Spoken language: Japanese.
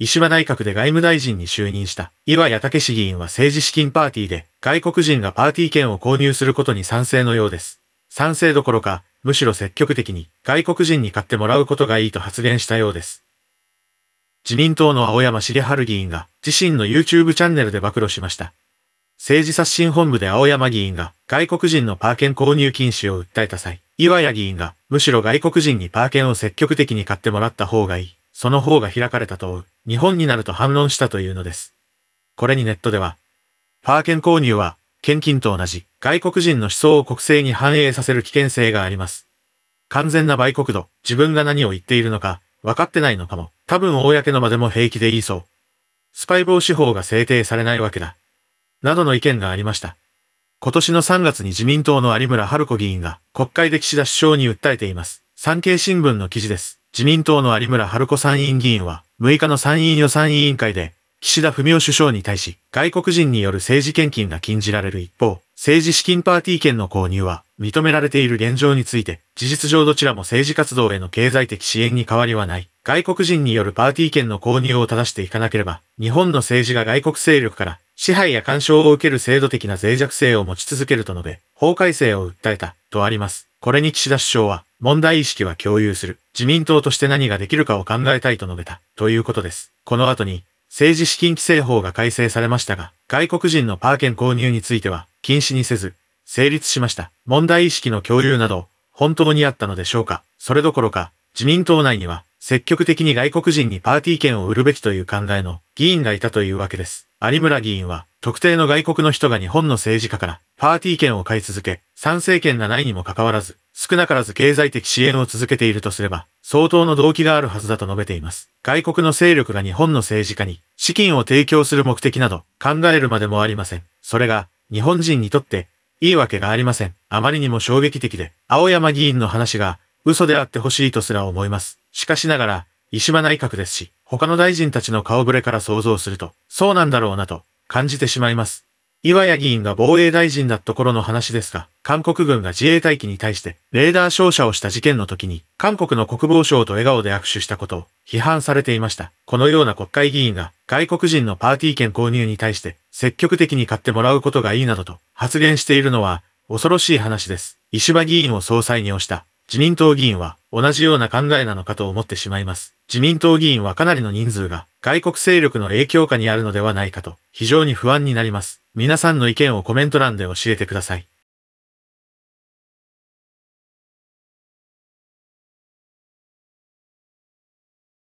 石破内閣で外務大臣に就任した岩谷武志議員は政治資金パーティーで外国人がパーティー券を購入することに賛成のようです。賛成どころか、むしろ積極的に外国人に買ってもらうことがいいと発言したようです。自民党の青山茂春議員が自身の YouTube チャンネルで暴露しました。政治刷新本部で青山議員が外国人のパー券購入禁止を訴えた際、岩谷議員がむしろ外国人にパー券を積極的に買ってもらった方がいい。その方が開かれたと、日本になると反論したというのです。これにネットでは、パー券購入は、献金と同じ、外国人の思想を国政に反映させる危険性があります。完全な売国度、自分が何を言っているのか、分かってないのかも、多分公の場でも平気で言いそう。スパイ防止法が制定されないわけだ。などの意見がありました。今年の3月に自民党の有村春子議員が国会で岸田首相に訴えています。産経新聞の記事です。自民党の有村春子参院議員は、6日の参院予算委員会で、岸田文雄首相に対し、外国人による政治献金が禁じられる一方、政治資金パーティー券の購入は、認められている現状について、事実上どちらも政治活動への経済的支援に変わりはない。外国人によるパーティー券の購入を正していかなければ、日本の政治が外国勢力から支配や干渉を受ける制度的な脆弱性を持ち続けると述べ、法改正を訴えた、とあります。これに岸田首相は、問題意識は共有する。自民党として何ができるかを考えたいと述べた。ということです。この後に、政治資金規正法が改正されましたが、外国人のパー券購入については、禁止にせず、成立しました。問題意識の共有など、本当にあったのでしょうかそれどころか、自民党内には、積極的に外国人にパーティー券を売るべきという考えの議員がいたというわけです。有村議員は、特定の外国の人が日本の政治家からパーティー権を買い続け、参政権がないにもかかわらず、少なからず経済的支援を続けているとすれば、相当の動機があるはずだと述べています。外国の勢力が日本の政治家に資金を提供する目的など考えるまでもありません。それが日本人にとっていいわけがありません。あまりにも衝撃的で、青山議員の話が嘘であってほしいとすら思います。しかしながら、石破内閣ですし、他の大臣たちの顔ぶれから想像すると、そうなんだろうなと感じてしまいます。岩谷議員が防衛大臣だった頃の話ですが、韓国軍が自衛隊機に対してレーダー照射をした事件の時に、韓国の国防省と笑顔で握手したことを批判されていました。このような国会議員が外国人のパーティー券購入に対して積極的に買ってもらうことがいいなどと発言しているのは恐ろしい話です。石破議員を総裁に押した自民党議員は同じような考えなのかと思ってしまいます。自民党議員はかなりの人数が外国勢力の影響下にあるのではないかと非常に不安になります。皆さんの意見をコメント欄で教えてください。